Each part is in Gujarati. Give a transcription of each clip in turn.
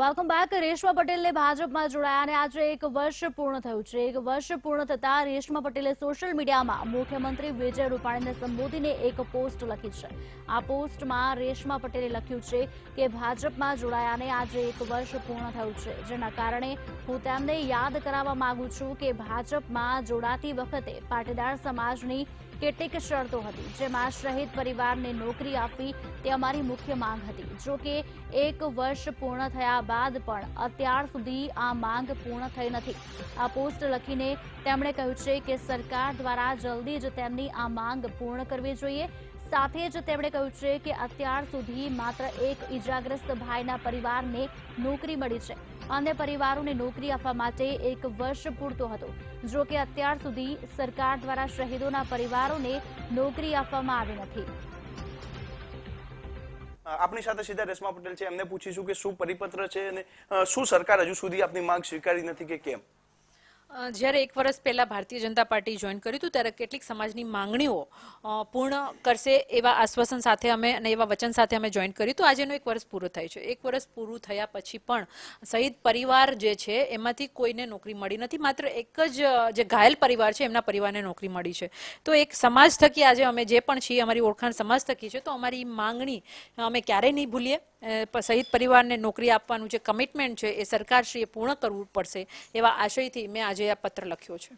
વેલકમ બેક રેશમા પટેલને ભાજપમાં જોડાયા અને આજે એક વર્ષ પૂર્ણ થયું છે એક વર્ષ પૂર્ણ થતા રેશમા પટેલે સોશિયલ મીડિયામાં મુખ્યમંત્રી વિજય રૂપાણીને સંબોધીને એક પોસ્ટ લખી છે આ પોસ્ટમાં રેશમા પટેલે લખ્યું છે કે ભાજપમાં જોડાયાને આજે એક વર્ષ પૂર્ણ થયું છે જેના કારણે હું તેમને યાદ કરાવવા માંગુ છું કે ભાજપમાં જોડાતી વખતે પાટીદાર સમાજની કેટલીક શરતો હતી જેમાં શહીદ પરિવારને નોકરી આપવી તે અમારી મુખ્ય માંગ હતી જો કે એક વર્ષ પૂર્ણ થયા બાદ પણ અત્યાર સુધી આ માંગ પૂર્ણ થઈ નથી આ પોસ્ટ લખીને તેમણે કહ્યું છે કે સરકાર દ્વારા જલ્દી જ તેમની આ માંગ પૂર્ણ કરવી જોઈએ સાથે જ તેમણે કહ્યું છે કે અત્યાર સુધી માત્ર એક ઇજાગ્રસ્ત ભાઈના પરિવારને નોકરી મળી છે અને પરિવારોને નોકરી આપવા માટે એક વર્ષ પૂરતો હતો જો કે અત્યાર સુધી સરકાર દ્વારા શહીદોના પરિવારોને નોકરી આપવામાં આવી નથી આપની સાથે સીધા રેશમા પટેલ છે એમને પૂછીશું કે શું પરિપત્ર છે અને શું સરકાર હજુ સુધી આપની માંગ સ્વીકારી નથી કે કેમ જ્યારે એક વર્ષ પહેલા ભારતીય જનતા પાર્ટી જોઈન કર્યું હતું ત્યારે કેટલીક સમાજની માંગણીઓ પૂર્ણ કરશે એવા આશ્વાસન સાથે અમે અને એવા વચન સાથે અમે જોઈન કર્યું હતું આજેનું એક વર્ષ પૂરું થયું છે એક વર્ષ પૂરું થયા પછી પણ શહીદ પરિવાર જે છે એમાંથી કોઈને નોકરી મળી નથી માત્ર એક જ જે ઘાયલ પરિવાર છે એમના પરિવારને નોકરી મળી છે તો એક સમાજ થકી આજે અમે જે પણ છીએ અમારી ઓળખાણ સમાજ થકી છે તો અમારી માંગણી અમે ક્યારેય નહીં ભૂલીએ શહીદ પરિવારને નોકરી આપવાનું જે કમિટમેન્ટ છે એ સરકારશ્રીએ પૂર્ણ કરવું પડશે એવા આશયથી મેં આજે આજે આ પત્ર લખ્યો છે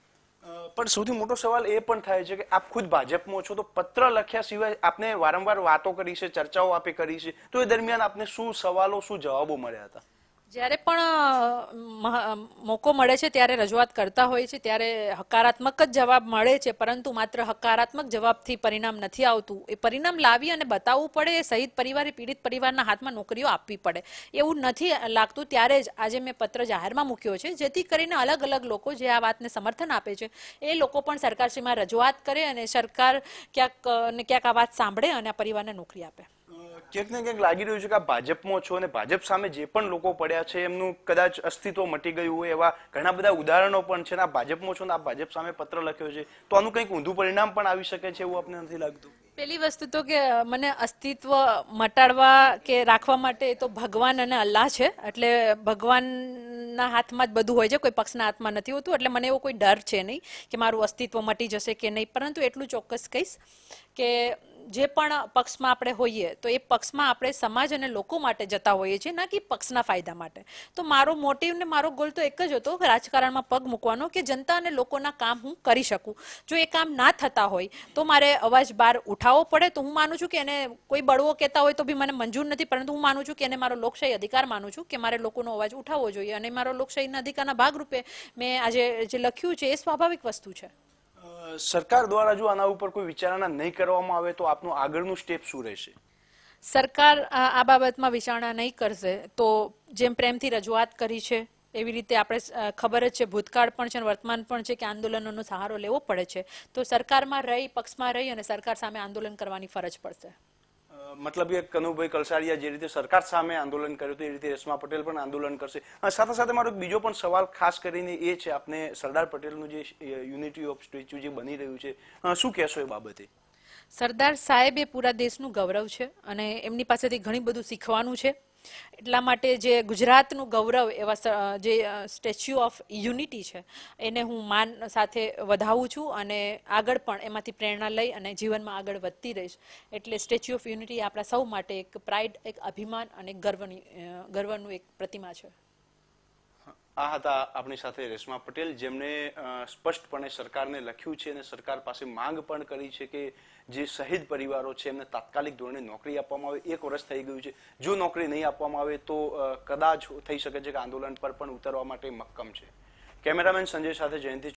પણ સૌથી મોટો સવાલ એ પણ થાય છે કે આપ ખુદ ભાજપમાં છો તો પત્ર લખ્યા સિવાય આપને વારંવાર વાતો કરી છે ચર્ચાઓ આપે કરી છે તો એ દરમિયાન આપને શું સવાલો શું જવાબો મળ્યા હતા જ્યારે પણ મોકો મળે છે ત્યારે રજૂઆત કરતા હોય છે ત્યારે હકારાત્મક જ જવાબ મળે છે પરંતુ માત્ર હકારાત્મક જવાબથી પરિણામ નથી આવતું એ પરિણામ લાવી અને બતાવવું પડે એ સહિત પરિવારે પીડિત પરિવારના હાથમાં નોકરીઓ આપવી પડે એવું નથી લાગતું ત્યારે જ આજે મેં પત્ર જાહેરમાં મૂક્યો છે જેથી કરીને અલગ અલગ લોકો જે આ વાતને સમર્થન આપે છે એ લોકો પણ સરકારશ્રીમાં રજૂઆત કરે અને સરકાર ક્યાંક ક્યાંક આ વાત સાંભળે અને આ પરિવારને નોકરી આપે ક્યાંક ને ક્યાંક લાગી રહ્યું છે કે આ ભાજપમાં છો અને ભાજપ સામે જે પણ લોકો પડ્યા છે એમનું કદાચ અસ્તિત્વ મટી ગયું હોય એવા ઘણા બધા ઉદાહરણો પણ છે આ ભાજપમાં છો ને આ ભાજપ સામે પત્ર લખ્યો છે તો આનું કંઈક ઊંધું પરિણામ પણ આવી શકે છે એવું આપને નથી લાગતું પેલી વસ્તુ તો કે મને અસ્તિત્વ મટાડવા કે રાખવા માટે એ તો ભગવાન અને અલ્લાહ છે એટલે ભગવાનના હાથમાં જ બધું હોય છે કોઈ પક્ષના હાથમાં નથી હોતું એટલે મને એવો કોઈ ડર છે નહીં કે મારું અસ્તિત્વ મટી જશે કે નહીં પરંતુ એટલું ચોક્કસ કહીશ કે જે પણ પક્ષમાં આપણે હોઈએ તો એ પક્ષમાં આપણે સમાજ અને લોકો માટે જતા હોઈએ છીએ ના કે પક્ષના ફાયદા માટે તો મારો મોટિવ ને મારો ગોલ તો એક જ હતો રાજકારણમાં પગ મૂકવાનો કે જનતા અને લોકોના કામ હું કરી શકું જો એ કામ ના થતા હોય તો મારે અવાજ બહાર ઉઠાવવો પડે તો હું માનું છું કે એને કોઈ બળવો કહેતા હોય તો બી મને મંજૂર નથી પરંતુ હું માનું છું કે એને મારો લોકશાહી અધિકાર માનું છું કે મારે લોકોનો અવાજ ઉઠાવવો જોઈએ અને મારો લોકશાહીના અધિકારના ભાગરૂપે મેં આજે જે લખ્યું છે એ સ્વાભાવિક વસ્તુ છે સરકાર દ્વારા જો આના ઉપર કોઈ વિચારણા નહીં કરવામાં આવે તો આપનું આગળનું સ્ટેપ શું રહેશે સરકાર આ બાબતમાં વિચારણા નહીં કરશે તો જેમ પ્રેમથી રજૂઆત કરી છે એવી રીતે આપણે ખબર જ છે ભૂતકાળ પણ છે વર્તમાન પણ છે કે આંદોલનોનો સહારો લેવો પડે છે તો સરકારમાં રહી પક્ષમાં રહી અને સરકાર સામે આંદોલન કરવાની ફરજ પડશે મતલબ કે કનુભાઈ કલસાડિયા જે રીતે સરકાર સામે આંદોલન કર્યું હતું એ રીતે રેશમા પટેલ પણ આંદોલન કરશે સાથે સાથે મારો બીજો પણ સવાલ ખાસ કરીને એ છે આપણે સરદાર પટેલનું જે યુનિટી ઓફ સ્ટેચ્યુ જે બની રહ્યું છે શું કહેશો એ બાબતે સરદાર સાહેબ એ પૂરા દેશનું ગૌરવ છે અને એમની પાસેથી ઘણી બધું શીખવાનું છે એટલા માટે જે ગુજરાતનું ગૌરવ એવા જે સ્ટેચ્યુ ઓફ યુનિટી છે એને હું માન સાથે વધાવું છું અને આગળ પણ એમાંથી પ્રેરણા લઈ અને જીવનમાં આગળ વધતી રહીશ એટલે સ્ટેચ્યુ ઓફ યુનિટી આપણા સૌ માટે એક પ્રાઇડ એક અભિમાન અને ગર્વની ગર્વનું એક પ્રતિમા છે આ હતા આપણી સાથે રેશમા પટેલ જેમણે સ્પષ્ટપણે સરકારને લખ્યું છે અને સરકાર પાસે માંગ પણ કરી છે કે જે શહીદ પરિવારો છે એમને તાત્કાલિક ધોરણે નોકરી આપવામાં આવે એક વર્ષ થઈ ગયું છે જો નોકરી નહીં આપવામાં આવે તો કદાચ થઈ શકે છે કે આંદોલન પર પણ ઉતરવા માટે મક્કમ છે કેમેરામેન સંજય સાથે જયંતિ